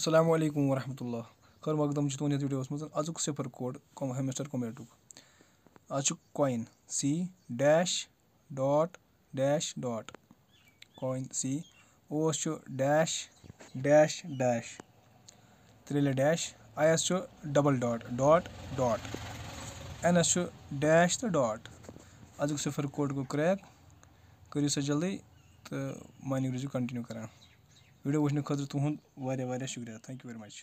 السلام علیکم ورحمۃ اللہ کر مقدم چون یتھ ویڈیوس مز ازُک صفر کوڈ ہیمسٹر کومیٹُک آج coin C dash dot dash dot coin C اوس چھُ ڈیش ڈیش ڈیش ترٛیٚیہِ dash I S double dot dot dot N S dash تو ڈاٹ اَزُک صفر کوڈ گو کریک کٔرِو سا جلدی تو مانی روٗزِو کَنٹِنیوٗ کَران ویٖڈیو وٕچھنہٕ خٲطرٕ تُہُنٛد واریاہ واریاہ شُکریہ تھینٛک یوٗ ویری مَچ